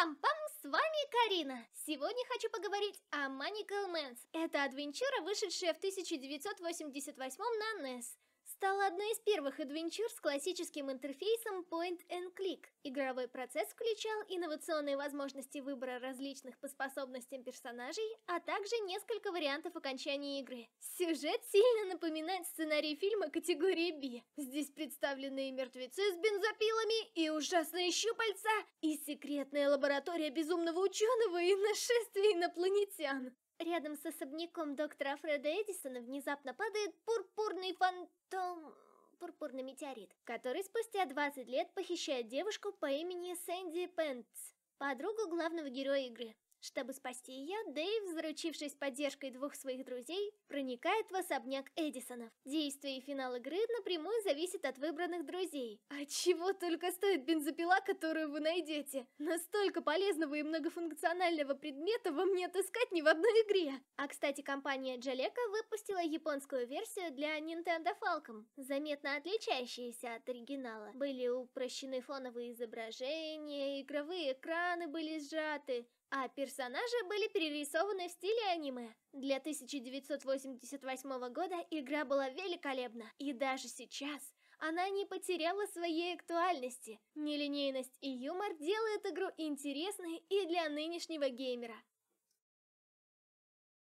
Пам-пам, с вами Карина! Сегодня хочу поговорить о Manical Man's. Это адвенчура, вышедшая в 1988 на NES. Одно из первых адвенчур с классическим интерфейсом Point and Click. Игровой процесс включал инновационные возможности выбора различных по способностям персонажей, а также несколько вариантов окончания игры. Сюжет сильно напоминает сценарий фильма категории B. Здесь представлены и мертвецы с бензопилами, и ужасные щупальца, и секретная лаборатория безумного ученого, и нашествие инопланетян. Рядом с особняком доктора Фреда Эдисона внезапно падает пурпурный фантом... Пурпурный метеорит, который спустя 20 лет похищает девушку по имени Сэнди Пентс, подругу главного героя игры. Чтобы спасти ее, Дэйв, заручившись поддержкой двух своих друзей, проникает в особняк Эдисонов. Действие и финал игры напрямую зависит от выбранных друзей. А чего только стоит бензопила, которую вы найдете? Настолько полезного и многофункционального предмета вам не отыскать ни в одной игре. А кстати, компания Джалека выпустила японскую версию для Nintendo Falcom. Заметно отличающиеся от оригинала. Были упрощены фоновые изображения, игровые экраны были сжаты, а персонажи персонажи были перерисованы в стиле аниме. Для 1988 года игра была великолепна, и даже сейчас она не потеряла своей актуальности. Нелинейность и юмор делают игру интересной и для нынешнего геймера.